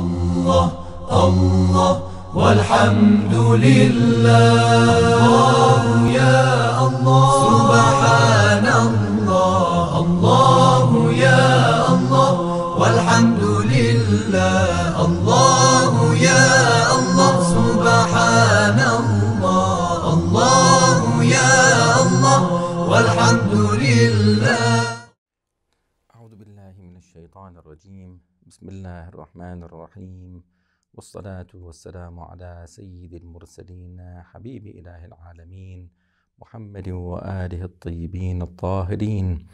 الله الله والحمد لله الله يا الله سبحان الله الله يا الله والحمد لله الله يا الله سبحان الله الله يا الله والحمد لله أعوذ بالله من الشيطان الرجيم بسم الله الرحمن الرحيم والصلاة والسلام على سيد المرسلين حبيب إله العالمين محمد وآله الطيبين الطاهرين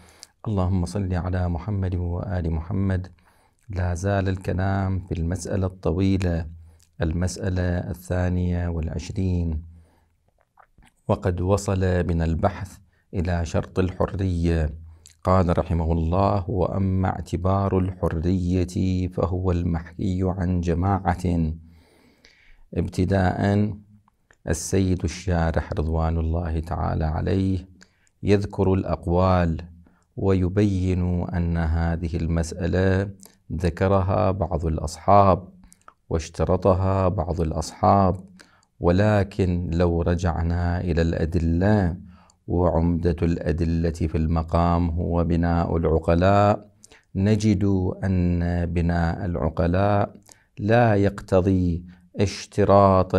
اللهم صل على محمد وآل محمد لا زال الكلام في المسألة الطويلة المسألة الثانية والعشرين وقد وصل من البحث إلى شرط الحرية قال رحمه الله واما اعتبار الحريه فهو المحكي عن جماعه ابتداء السيد الشارح رضوان الله تعالى عليه يذكر الاقوال ويبين ان هذه المساله ذكرها بعض الاصحاب واشترطها بعض الاصحاب ولكن لو رجعنا الى الادله وعمدة الأدلة في المقام هو بناء العقلاء نجد أن بناء العقلاء لا يقتضي اشتراط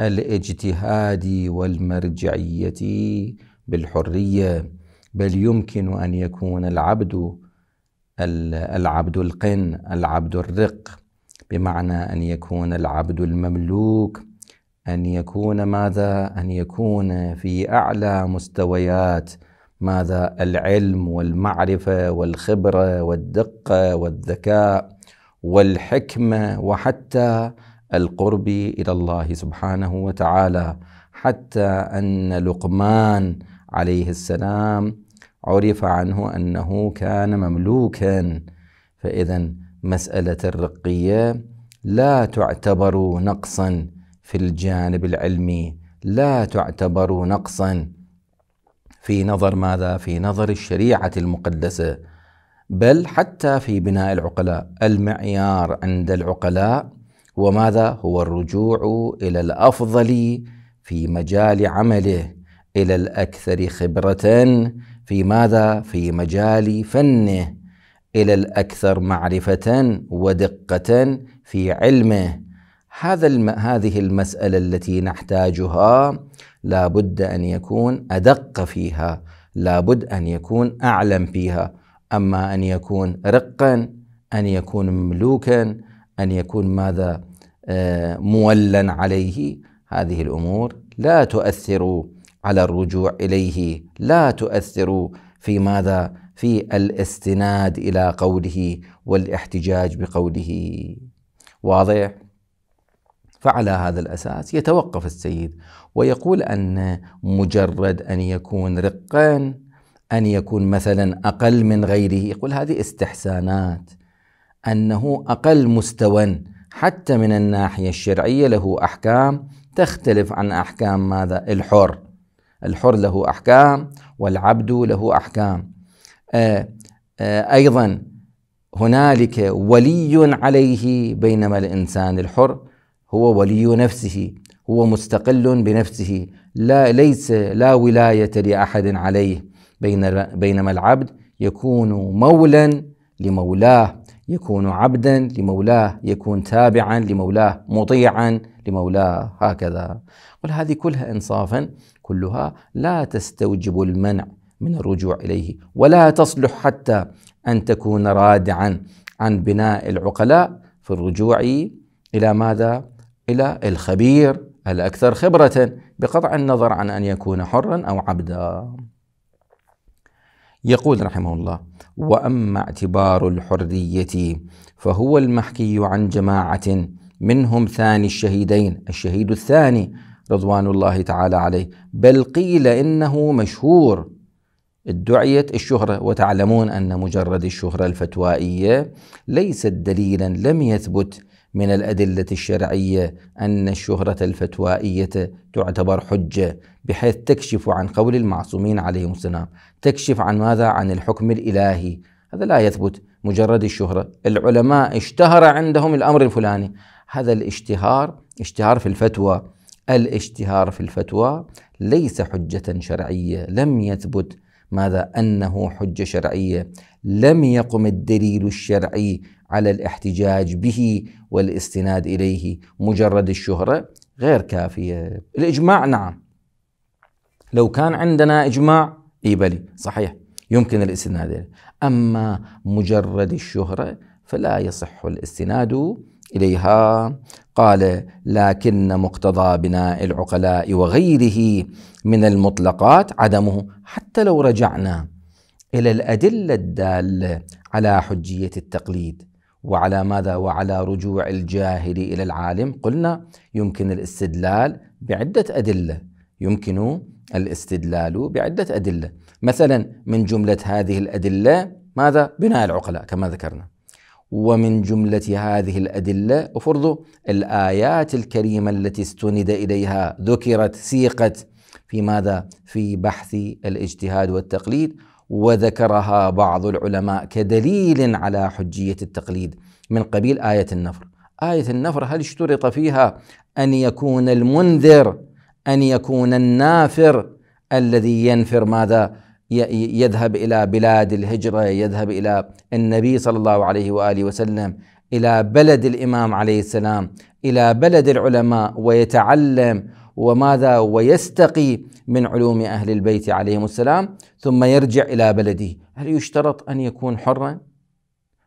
الاجتهاد والمرجعية بالحرية بل يمكن أن يكون العبد العبد القن العبد الرق بمعنى أن يكون العبد المملوك أن يكون ماذا؟ أن يكون في أعلى مستويات ماذا؟ العلم والمعرفة والخبرة والدقة والذكاء والحكمة وحتى القرب إلى الله سبحانه وتعالى حتى أن لقمان عليه السلام عرف عنه أنه كان مملوكا فإذا مسألة الرقية لا تعتبر نقصا في الجانب العلمي لا تعتبر نقصا في نظر ماذا؟ في نظر الشريعة المقدسة بل حتى في بناء العقلاء المعيار عند العقلاء هو ماذا؟ هو الرجوع إلى الأفضل في مجال عمله إلى الأكثر خبرة في ماذا؟ في مجال فنه إلى الأكثر معرفة ودقة في علمه هذا الم... هذه المسألة التي نحتاجها لابد أن يكون أدق فيها لابد أن يكون أعلم فيها أما أن يكون رقا أن يكون مملوكا أن يكون ماذا آه، مولا عليه هذه الأمور لا تؤثر على الرجوع إليه لا تؤثر في ماذا في الاستناد إلى قوله والاحتجاج بقوله واضح فعلى هذا الأساس يتوقف السيد ويقول أن مجرد أن يكون رقا أن يكون مثلا أقل من غيره يقول هذه استحسانات أنه أقل مستوى حتى من الناحية الشرعية له أحكام تختلف عن أحكام ماذا الحر الحر له أحكام والعبد له أحكام آه، آه، أيضا هنالك ولي عليه بينما الإنسان الحر هو ولي نفسه هو مستقل بنفسه لا ليس لا ولاية لأحد عليه بينما العبد يكون مولا لمولاه يكون عبدا لمولاه يكون تابعا لمولاه مطيعا لمولاه هكذا قل هذه كلها انصافا كلها لا تستوجب المنع من الرجوع اليه ولا تصلح حتى ان تكون رادعا عن بناء العقلاء في الرجوع الى ماذا الى الخبير الاكثر خبره بقطع النظر عن ان يكون حرا او عبدا. يقول رحمه الله: واما اعتبار الحريه فهو المحكي عن جماعه منهم ثاني الشهيدين، الشهيد الثاني رضوان الله تعالى عليه، بل قيل انه مشهور ادعيت الشهرة وتعلمون أن مجرد الشهرة الفتوائية ليست دليلا لم يثبت من الأدلة الشرعية أن الشهرة الفتوائية تعتبر حجة بحيث تكشف عن قول المعصومين عليهم السلام تكشف عن ماذا؟ عن الحكم الإلهي هذا لا يثبت مجرد الشهرة العلماء اشتهر عندهم الأمر الفلاني هذا الاشتهار اشتهار في الفتوى الاشتهار في الفتوى ليس حجة شرعية لم يثبت ماذا انه حجه شرعيه لم يقم الدليل الشرعي على الاحتجاج به والاستناد اليه مجرد الشهره غير كافيه الاجماع نعم لو كان عندنا اجماع اي بلي صحيح يمكن الاستناد اليه اما مجرد الشهره فلا يصح الاستناد إليها قال لكن مقتضى بناء العقلاء وغيره من المطلقات عدمه حتى لو رجعنا إلى الأدلة الدالة على حجية التقليد وعلى ماذا وعلى رجوع الجاهل إلى العالم قلنا يمكن الاستدلال بعدة أدلة يمكن الاستدلال بعدة أدلة مثلا من جملة هذه الأدلة ماذا بناء العقلاء كما ذكرنا ومن جملة هذه الأدلة وفرض الآيات الكريمة التي استند إليها ذكرت سيقت في ماذا؟ في بحث الاجتهاد والتقليد وذكرها بعض العلماء كدليل على حجية التقليد من قبيل آية النفر آية النفر هل اشترط فيها أن يكون المنذر أن يكون النافر الذي ينفر ماذا؟ يذهب الى بلاد الهجره يذهب الى النبي صلى الله عليه واله وسلم الى بلد الامام عليه السلام الى بلد العلماء ويتعلم وماذا ويستقي من علوم اهل البيت عليهم السلام ثم يرجع الى بلده هل يشترط ان يكون حرا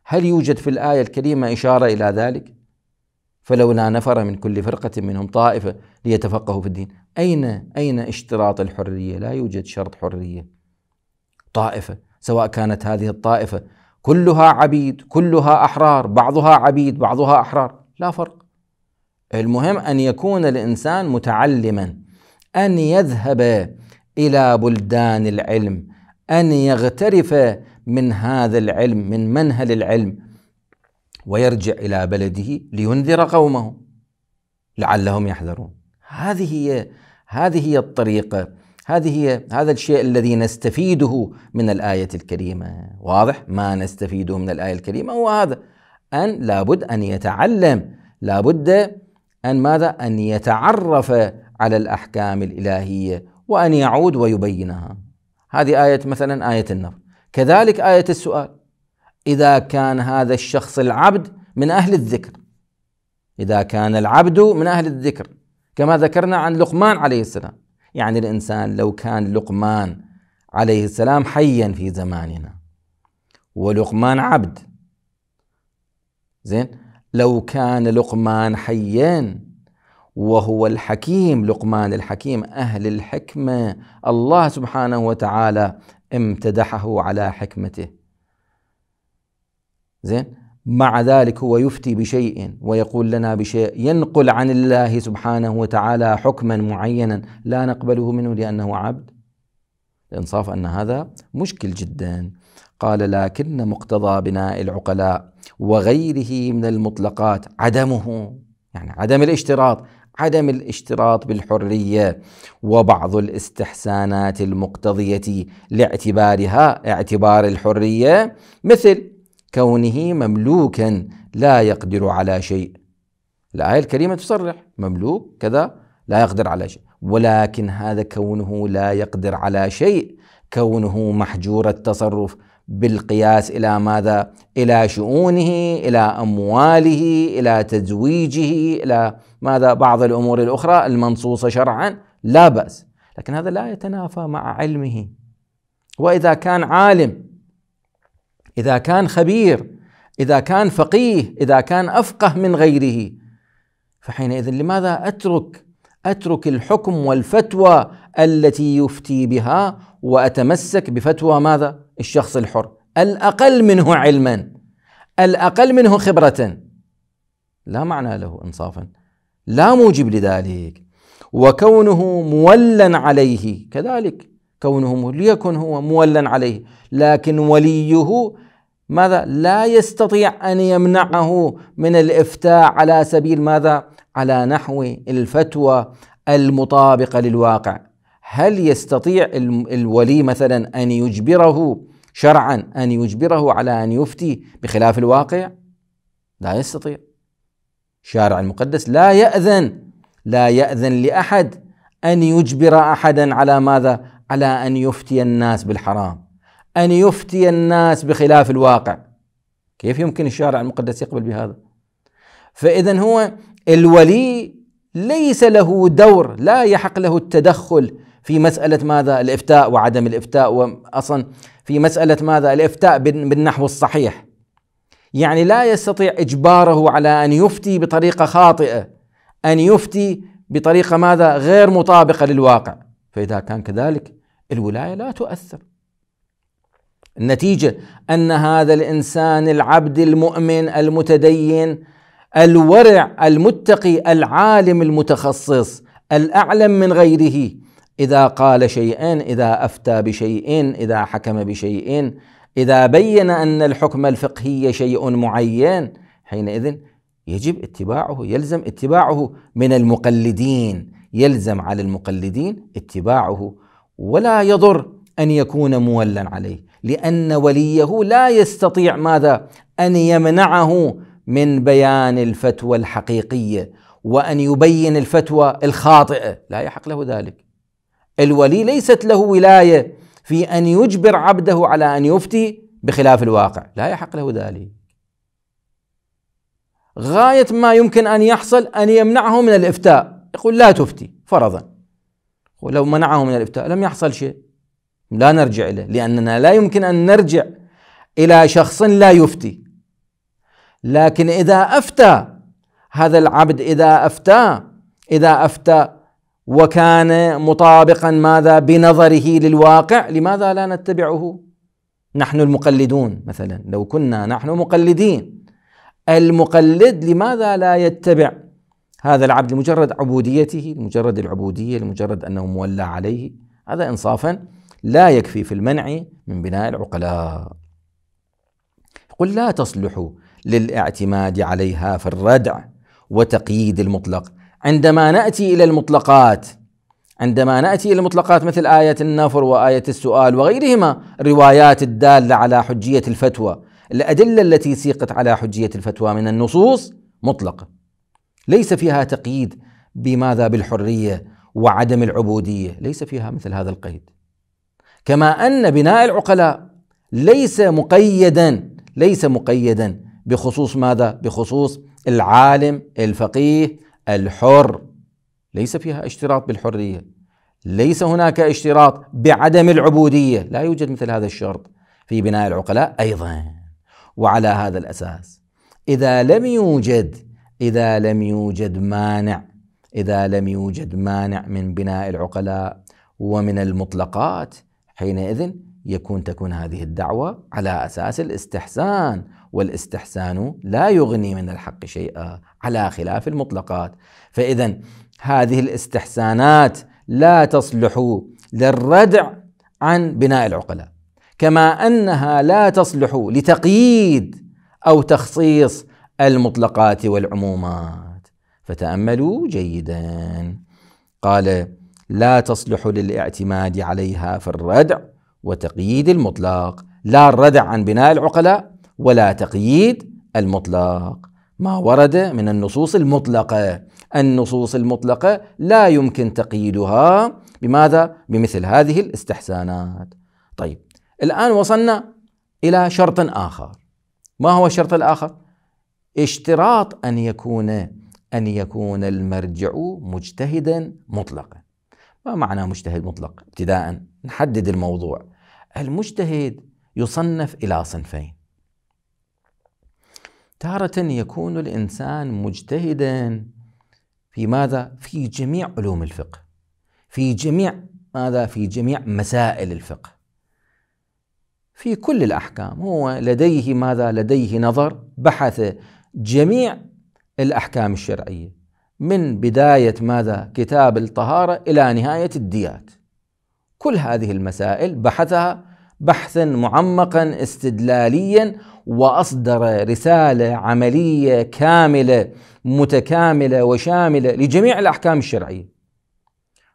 هل يوجد في الايه الكريمه اشاره الى ذلك فلولا نفر من كل فرقه منهم طائفه ليتفقهوا في الدين اين اين اشتراط الحريه لا يوجد شرط حريه طائفه سواء كانت هذه الطائفه كلها عبيد كلها احرار بعضها عبيد بعضها احرار لا فرق المهم ان يكون الانسان متعلما ان يذهب الى بلدان العلم ان يغترف من هذا العلم من منهل العلم ويرجع الى بلده لينذر قومه لعلهم يحذرون هذه هي هذه هي الطريقه هذه هي هذا الشيء الذي نستفيده من الآية الكريمة واضح ما نستفيده من الآية الكريمة هو هذا أن لابد أن يتعلم لابد أن ماذا أن يتعرف على الأحكام الإلهية وأن يعود ويبينها هذه آية مثلا آية النار كذلك آية السؤال إذا كان هذا الشخص العبد من أهل الذكر إذا كان العبد من أهل الذكر كما ذكرنا عن لقمان عليه السلام يعني الإنسان لو كان لقمان عليه السلام حيا في زماننا ولقمان عبد زين لو كان لقمان حيا وهو الحكيم لقمان الحكيم أهل الحكمة الله سبحانه وتعالى امتدحه على حكمته زين مع ذلك هو يفتي بشيء ويقول لنا بشيء ينقل عن الله سبحانه وتعالى حكما معينا لا نقبله منه لانه عبد الانصاف ان هذا مشكل جدا قال لكن مقتضى بناء العقلاء وغيره من المطلقات عدمه يعني عدم الاشتراط عدم الاشتراط بالحريه وبعض الاستحسانات المقتضيه لاعتبارها اعتبار الحريه مثل كونه مملوكا لا يقدر على شيء الآية الكريمة تصرح مملوك كذا لا يقدر على شيء ولكن هذا كونه لا يقدر على شيء كونه محجور التصرف بالقياس الى ماذا؟ الى شؤونه، الى امواله، الى تزويجه، الى ماذا؟ بعض الامور الاخرى المنصوصه شرعا لا باس، لكن هذا لا يتنافى مع علمه. واذا كان عالم إذا كان خبير إذا كان فقيه إذا كان أفقه من غيره فحينئذ لماذا أترك أترك الحكم والفتوى التي يفتي بها وأتمسك بفتوى ماذا الشخص الحر الأقل منه علما الأقل منه خبرة لا معنى له إنصافا لا موجب لذلك وكونه مولا عليه كذلك كونه ليكن هو مولا عليه لكن وليه ماذا لا يستطيع ان يمنعه من الافتاء على سبيل ماذا على نحو الفتوى المطابقه للواقع هل يستطيع الولي مثلا ان يجبره شرعا ان يجبره على ان يفتي بخلاف الواقع لا يستطيع شارع المقدس لا ياذن لا ياذن لاحد ان يجبر احدا على ماذا على ان يفتي الناس بالحرام أن يفتي الناس بخلاف الواقع كيف يمكن الشارع المقدس يقبل بهذا فإذا هو الولي ليس له دور لا يحق له التدخل في مسألة ماذا الإفتاء وعدم الإفتاء وأصلا في مسألة ماذا الإفتاء بالنحو الصحيح يعني لا يستطيع إجباره على أن يفتي بطريقة خاطئة أن يفتي بطريقة ماذا غير مطابقة للواقع فإذا كان كذلك الولاية لا تؤثر النتيجه ان هذا الانسان العبد المؤمن المتدين الورع المتقي العالم المتخصص الاعلم من غيره اذا قال شيئا اذا افتى بشيء اذا حكم بشيء اذا بين ان الحكم الفقهي شيء معين حينئذ يجب اتباعه يلزم اتباعه من المقلدين يلزم على المقلدين اتباعه ولا يضر ان يكون مولا عليه لأن وليه لا يستطيع ماذا أن يمنعه من بيان الفتوى الحقيقية وأن يبين الفتوى الخاطئة لا يحق له ذلك الولي ليست له ولاية في أن يجبر عبده على أن يفتي بخلاف الواقع لا يحق له ذلك غاية ما يمكن أن يحصل أن يمنعه من الإفتاء يقول لا تفتي فرضا ولو منعه من الإفتاء لم يحصل شيء لا نرجع إليه لأننا لا يمكن أن نرجع إلى شخص لا يفتي لكن إذا أفتى هذا العبد إذا أفتى إذا أفتى وكان مطابقا ماذا بنظره للواقع لماذا لا نتبعه نحن المقلدون مثلا لو كنا نحن مقلدين المقلد لماذا لا يتبع هذا العبد لمجرد عبوديته لمجرد العبودية لمجرد أنه مولى عليه هذا إنصافا لا يكفي في المنع من بناء العقلاء قل لا تصلح للاعتماد عليها في الردع وتقييد المطلق عندما ناتي الى المطلقات عندما ناتي الى المطلقات مثل ايه النفر وايه السؤال وغيرهما الروايات الداله على حجيه الفتوى الادله التي سيقت على حجيه الفتوى من النصوص مطلقه ليس فيها تقييد بماذا بالحريه وعدم العبوديه ليس فيها مثل هذا القيد كما ان بناء العقلاء ليس مقيدا ليس مقيدا بخصوص ماذا؟ بخصوص العالم الفقيه الحر ليس فيها اشتراط بالحريه ليس هناك اشتراط بعدم العبوديه لا يوجد مثل هذا الشرط في بناء العقلاء ايضا وعلى هذا الاساس اذا لم يوجد اذا لم يوجد مانع اذا لم يوجد مانع من بناء العقلاء ومن المطلقات حينئذ يكون تكون هذه الدعوة على أساس الاستحسان والاستحسان لا يغني من الحق شيئا على خلاف المطلقات فإذا هذه الاستحسانات لا تصلح للردع عن بناء العقلاء كما أنها لا تصلح لتقييد أو تخصيص المطلقات والعمومات فتأملوا جيدا قال لا تصلح للاعتماد عليها في الردع وتقييد المطلق لا الردع عن بناء العقلاء ولا تقييد المطلق ما ورد من النصوص المطلقه النصوص المطلقه لا يمكن تقييدها بماذا بمثل هذه الاستحسانات طيب الان وصلنا الى شرط اخر ما هو الشرط الاخر اشتراط ان يكون ان يكون المرجع مجتهدا مطلقا ما معنى مجتهد مطلق ابتداء نحدد الموضوع المجتهد يصنف إلى صنفين تارة يكون الإنسان مجتهدا في ماذا؟ في جميع علوم الفقه في جميع ماذا؟ في جميع مسائل الفقه في كل الأحكام هو لديه ماذا؟ لديه نظر بحث جميع الأحكام الشرعية من بداية ماذا؟ كتاب الطهارة إلى نهاية الديات كل هذه المسائل بحثها بحثا معمقا استدلاليا واصدر رساله عمليه كامله متكامله وشامله لجميع الاحكام الشرعيه.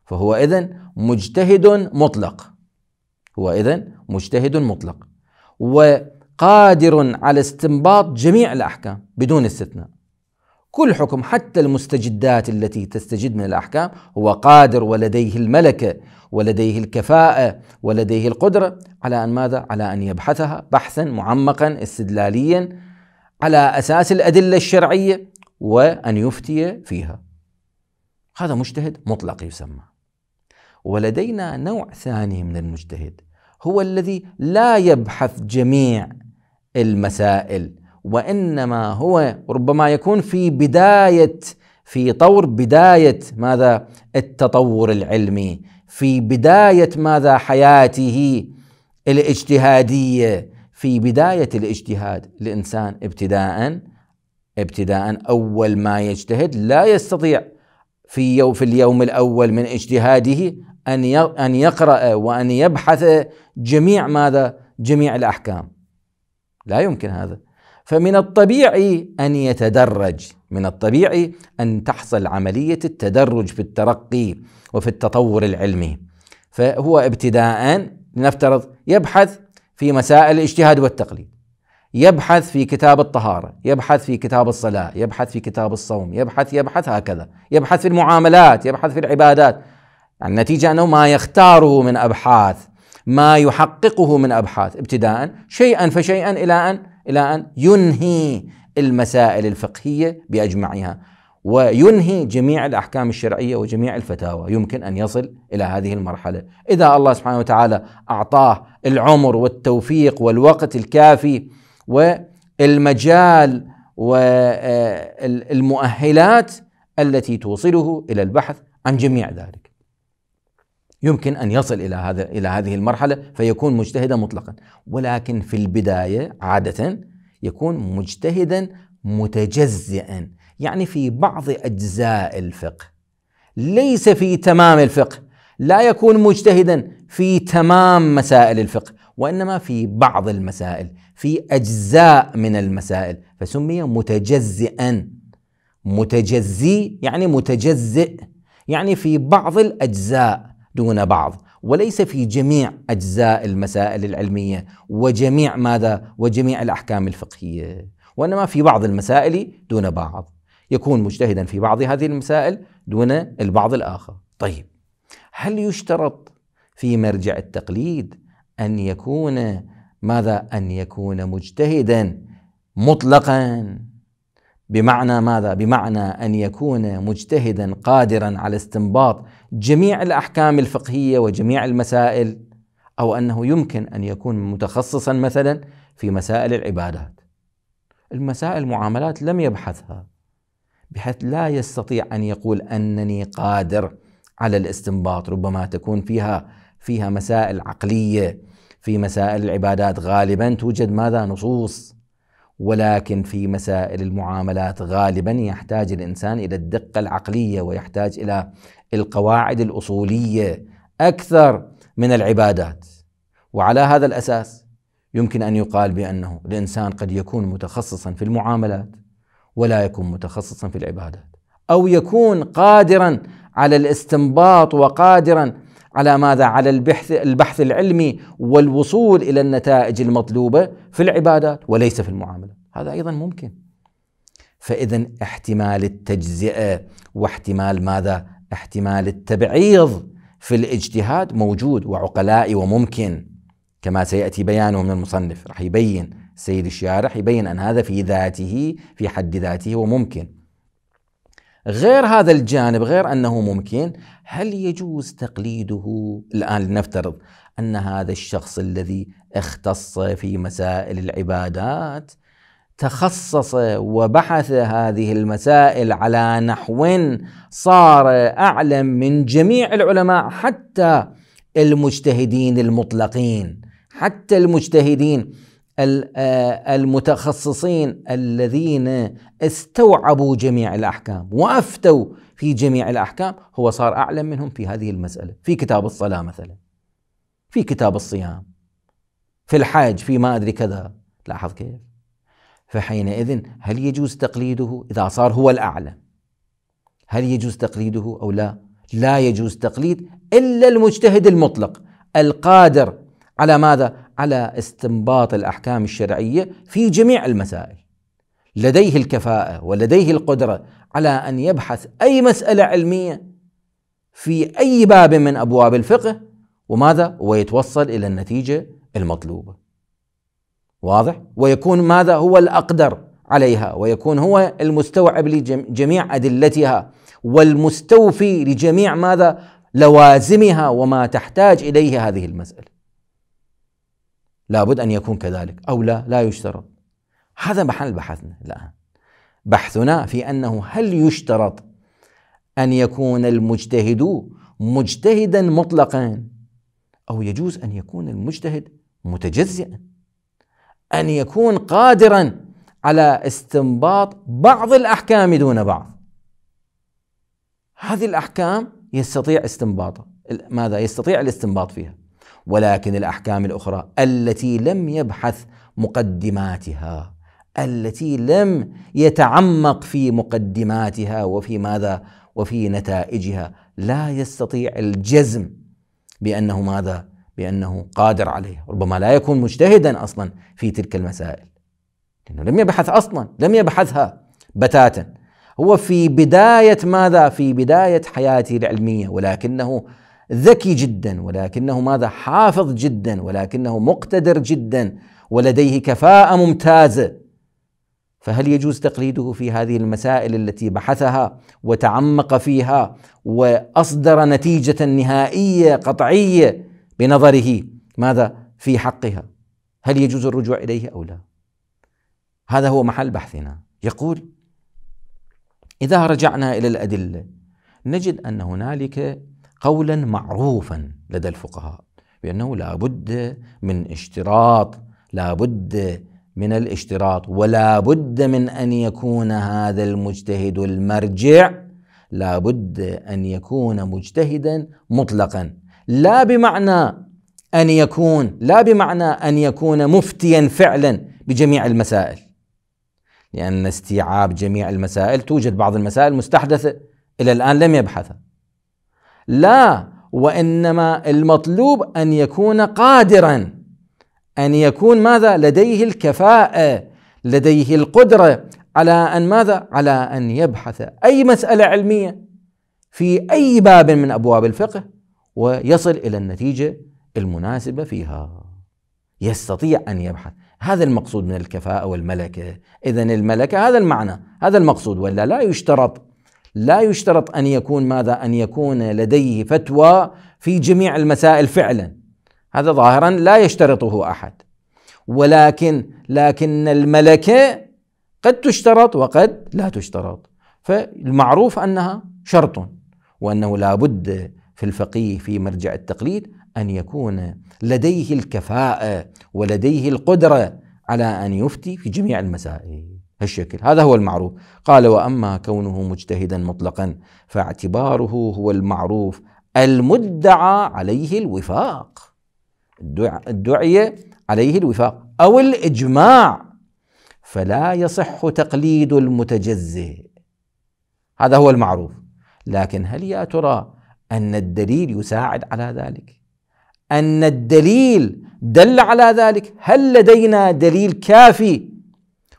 فهو اذا مجتهد مطلق. هو اذا مجتهد مطلق وقادر على استنباط جميع الاحكام بدون استثناء. كل حكم حتى المستجدات التي تستجد من الاحكام هو قادر ولديه الملكه ولديه الكفاءه ولديه القدره على ان ماذا؟ على ان يبحثها بحثا معمقا استدلاليا على اساس الادله الشرعيه وان يفتي فيها. هذا مجتهد مطلق يسمى. ولدينا نوع ثاني من المجتهد هو الذي لا يبحث جميع المسائل وانما هو ربما يكون في بدايه في طور بدايه ماذا التطور العلمي في بدايه ماذا حياته الاجتهاديه في بدايه الاجتهاد الانسان ابتداء ابتداء اول ما يجتهد لا يستطيع في يوم في اليوم الاول من اجتهاده ان ان يقرا وان يبحث جميع ماذا جميع الاحكام لا يمكن هذا فمن الطبيعي ان يتدرج من الطبيعي ان تحصل عمليه التدرج في الترقي وفي التطور العلمي فهو ابتداء لنفترض يبحث في مسائل الاجتهاد والتقليد يبحث في كتاب الطهاره يبحث في كتاب الصلاه يبحث في كتاب الصوم يبحث يبحث هكذا يبحث في المعاملات يبحث في العبادات النتيجه انه ما يختاره من ابحاث ما يحققه من ابحاث ابتداء شيئا فشيئا الى ان الى ان ينهي المسائل الفقهيه باجمعها وينهي جميع الاحكام الشرعيه وجميع الفتاوى يمكن ان يصل الى هذه المرحله اذا الله سبحانه وتعالى اعطاه العمر والتوفيق والوقت الكافي والمجال والمؤهلات التي توصله الى البحث عن جميع ذلك يمكن ان يصل الى هذا الى هذه المرحله فيكون مجتهدا مطلقا ولكن في البدايه عاده يكون مجتهدا متجزئا يعني في بعض اجزاء الفقه ليس في تمام الفقه لا يكون مجتهدا في تمام مسائل الفقه وانما في بعض المسائل في اجزاء من المسائل فسمي متجزئا متجزي يعني متجزئ يعني في بعض الاجزاء دون بعض وليس في جميع اجزاء المسائل العلميه وجميع ماذا وجميع الاحكام الفقهيه وانما في بعض المسائل دون بعض يكون مجتهدا في بعض هذه المسائل دون البعض الاخر طيب هل يشترط في مرجع التقليد ان يكون ماذا ان يكون مجتهدا مطلقا بمعنى ماذا؟ بمعنى ان يكون مجتهدا قادرا على استنباط جميع الاحكام الفقهيه وجميع المسائل او انه يمكن ان يكون متخصصا مثلا في مسائل العبادات. المسائل المعاملات لم يبحثها بحيث لا يستطيع ان يقول انني قادر على الاستنباط، ربما تكون فيها فيها مسائل عقليه في مسائل العبادات غالبا توجد ماذا؟ نصوص ولكن في مسائل المعاملات غالبا يحتاج الانسان الى الدقه العقليه ويحتاج الى القواعد الاصوليه اكثر من العبادات وعلى هذا الاساس يمكن ان يقال بانه الانسان قد يكون متخصصا في المعاملات ولا يكون متخصصا في العبادات او يكون قادرا على الاستنباط وقادرا على ماذا؟ على البحث البحث العلمي والوصول الى النتائج المطلوبه في العبادات وليس في المعاملات، هذا ايضا ممكن. فاذا احتمال التجزئه واحتمال ماذا؟ احتمال التبعيض في الاجتهاد موجود وعقلائي وممكن كما سياتي بيانه من المصنف راح يبين السيد الشارح يبين ان هذا في ذاته في حد ذاته وممكن غير هذا الجانب غير أنه ممكن هل يجوز تقليده الآن لنفترض أن هذا الشخص الذي اختص في مسائل العبادات تخصص وبحث هذه المسائل على نحو صار اعلم من جميع العلماء حتى المجتهدين المطلقين حتى المجتهدين آه، المتخصصين الذين استوعبوا جميع الاحكام وافتوا في جميع الاحكام هو صار اعلم منهم في هذه المساله في كتاب الصلاه مثلا في كتاب الصيام في الحاج في ما ادري كذا لاحظ كيف فحينئذ هل يجوز تقليده اذا صار هو الاعلم هل يجوز تقليده او لا لا يجوز تقليد الا المجتهد المطلق القادر على ماذا على استنباط الاحكام الشرعيه في جميع المسائل. لديه الكفاءه ولديه القدره على ان يبحث اي مساله علميه في اي باب من ابواب الفقه وماذا؟ ويتوصل الى النتيجه المطلوبه. واضح؟ ويكون ماذا هو الاقدر عليها ويكون هو المستوعب لجميع ادلتها والمستوفي لجميع ماذا؟ لوازمها وما تحتاج اليه هذه المساله. لابد أن يكون كذلك أو لا لا يشترط هذا محل بحثنا الآن بحثنا في أنه هل يشترط أن يكون المجتهد مجتهدا مطلقا أو يجوز أن يكون المجتهد متجزئا أن يكون قادرا على استنباط بعض الأحكام دون بعض هذه الأحكام يستطيع استنباطها ماذا يستطيع الاستنباط فيها ولكن الاحكام الاخرى التي لم يبحث مقدماتها التي لم يتعمق في مقدماتها وفي ماذا وفي نتائجها لا يستطيع الجزم بانه ماذا بانه قادر عليه ربما لا يكون مجتهدا اصلا في تلك المسائل لانه لم يبحث اصلا لم يبحثها بتاتا هو في بدايه ماذا في بدايه حياته العلميه ولكنه ذكي جدا ولكنه ماذا حافظ جدا ولكنه مقتدر جدا ولديه كفاءه ممتازه فهل يجوز تقليده في هذه المسائل التي بحثها وتعمق فيها واصدر نتيجه نهائيه قطعيه بنظره ماذا في حقها هل يجوز الرجوع اليه او لا هذا هو محل بحثنا يقول اذا رجعنا الى الادله نجد ان هنالك قولا معروفا لدى الفقهاء بأنه لا بد من اشتراط لا بد من الاشتراط ولا بد من أن يكون هذا المجتهد المرجع لا بد أن يكون مجتهدا مطلقا لا بمعنى أن يكون لا بمعنى أن يكون مفتيا فعلا بجميع المسائل لأن استيعاب جميع المسائل توجد بعض المسائل مستحدثة إلى الآن لم يبحثها لا وانما المطلوب ان يكون قادرا ان يكون ماذا لديه الكفاءه لديه القدره على ان ماذا على ان يبحث اي مساله علميه في اي باب من ابواب الفقه ويصل الى النتيجه المناسبه فيها يستطيع ان يبحث هذا المقصود من الكفاءه والملكه اذا الملكه هذا المعنى هذا المقصود ولا لا يشترط لا يشترط ان يكون ماذا ان يكون لديه فتوى في جميع المسائل فعلا هذا ظاهرا لا يشترطه احد ولكن لكن الملكه قد تشترط وقد لا تشترط فالمعروف انها شرط وانه لا بد في الفقيه في مرجع التقليد ان يكون لديه الكفاءه ولديه القدره على ان يفتي في جميع المسائل هالشكل هذا هو المعروف قال وأما كونه مجتهدا مطلقا فاعتباره هو المعروف المدعى عليه الوفاق الدعي عليه الوفاق أو الإجماع فلا يصح تقليد المتجزئ هذا هو المعروف لكن هل يا ترى أن الدليل يساعد على ذلك أن الدليل دل على ذلك هل لدينا دليل كافي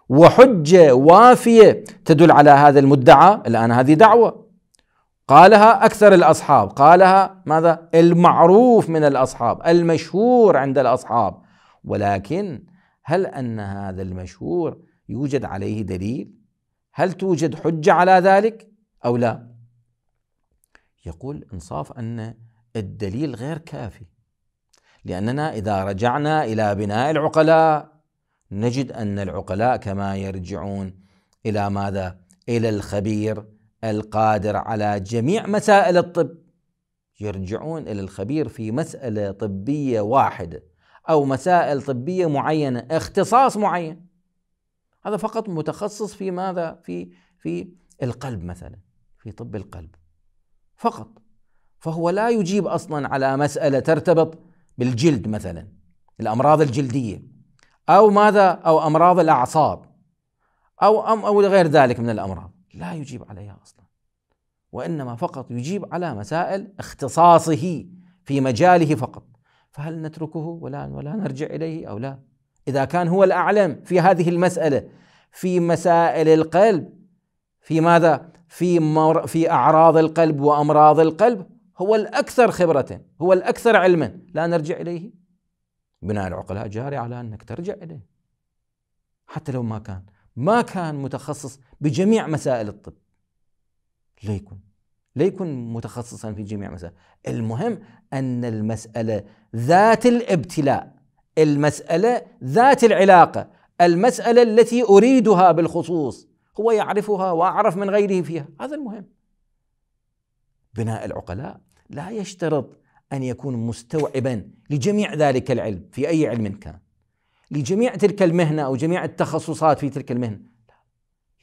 وحجة وافية تدل على هذا المدعى الآن هذه دعوة قالها أكثر الأصحاب قالها ماذا المعروف من الأصحاب المشهور عند الأصحاب ولكن هل أن هذا المشهور يوجد عليه دليل هل توجد حجة على ذلك أو لا يقول إنصاف أن الدليل غير كافي لأننا إذا رجعنا إلى بناء العقلاء نجد ان العقلاء كما يرجعون الى ماذا؟ الى الخبير القادر على جميع مسائل الطب يرجعون الى الخبير في مساله طبيه واحده او مسائل طبيه معينه اختصاص معين هذا فقط متخصص في ماذا؟ في في القلب مثلا في طب القلب فقط فهو لا يجيب اصلا على مساله ترتبط بالجلد مثلا الامراض الجلديه أو ماذا أو أمراض الأعصاب أو أم أو غير ذلك من الأمراض لا يجيب عليها أصلا وإنما فقط يجيب على مسائل اختصاصه في مجاله فقط فهل نتركه ولا ولا نرجع إليه أو لا إذا كان هو الأعلم في هذه المسألة في مسائل القلب في ماذا في مر في أعراض القلب وأمراض القلب هو الأكثر خبرة هو الأكثر علما لا نرجع إليه بناء العقلاء جاري على أنك ترجع إليه حتى لو ما كان ما كان متخصص بجميع مسائل الطب ليكن ليكن متخصصا في جميع مسائل المهم أن المسألة ذات الابتلاء المسألة ذات العلاقة المسألة التي أريدها بالخصوص هو يعرفها وأعرف من غيره فيها هذا المهم بناء العقلاء لا يشترط أن يكون مستوعبا لجميع ذلك العلم في أي علم كان لجميع تلك المهنة أو جميع التخصصات في تلك المهنة لا,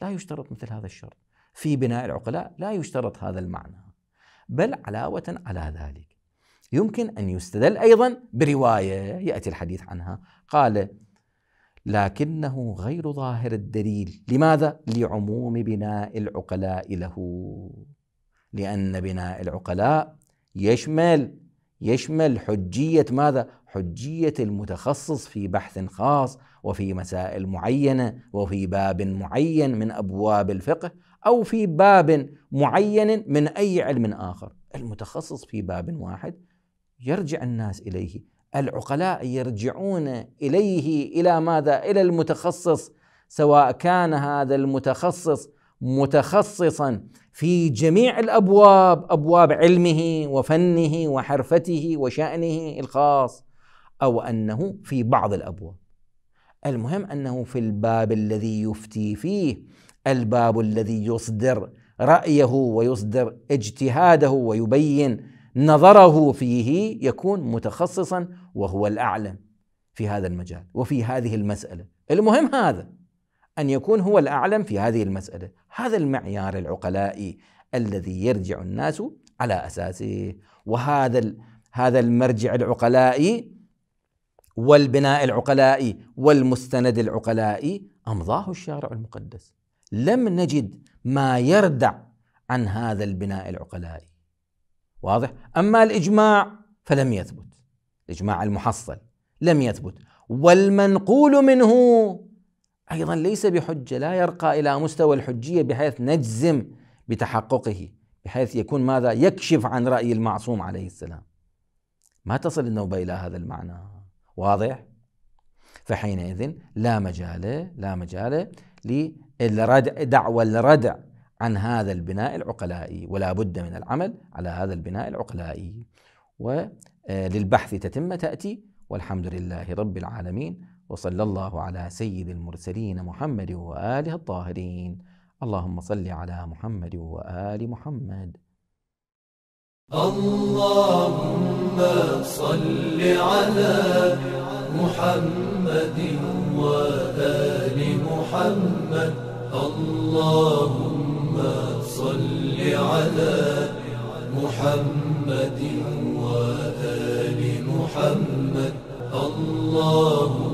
لا يشترط مثل هذا الشرط في بناء العقلاء لا يشترط هذا المعنى بل علاوة على ذلك يمكن أن يستدل أيضا برواية يأتي الحديث عنها قال لكنه غير ظاهر الدليل لماذا؟ لعموم بناء العقلاء له لأن بناء العقلاء يشمل يشمل حجية ماذا؟ حجية المتخصص في بحث خاص وفي مسائل معينة وفي باب معين من أبواب الفقه أو في باب معين من أي علم آخر المتخصص في باب واحد يرجع الناس إليه العقلاء يرجعون إليه إلى ماذا؟ إلى المتخصص سواء كان هذا المتخصص متخصصا في جميع الابواب ابواب علمه وفنه وحرفته وشانه الخاص او انه في بعض الابواب المهم انه في الباب الذي يفتي فيه الباب الذي يصدر رايه ويصدر اجتهاده ويبين نظره فيه يكون متخصصا وهو الاعلم في هذا المجال وفي هذه المساله المهم هذا أن يكون هو الأعلم في هذه المسألة هذا المعيار العقلائي الذي يرجع الناس على أساسه وهذا هذا المرجع العقلائي والبناء العقلائي والمستند العقلائي أمضاه الشارع المقدس لم نجد ما يردع عن هذا البناء العقلائي واضح أما الإجماع فلم يثبت الإجماع المحصل لم يثبت والمنقول منه أيضا ليس بحجة لا يرقى إلى مستوى الحجية بحيث نجزم بتحققه بحيث يكون ماذا يكشف عن رأي المعصوم عليه السلام ما تصل النوبة إلى هذا المعنى واضح؟ فحينئذ لا مجال لا مجال للردع دعوى الردع عن هذا البناء العقلائي ولا بد من العمل على هذا البناء العقلائي وللبحث آه، تتم تأتي والحمد لله رب العالمين وصلى الله على سيد المرسلين محمد واله الطاهرين اللهم صل على محمد وال محمد اللهم صل على محمد وال محمد اللهم صل على محمد وال محمد اللهم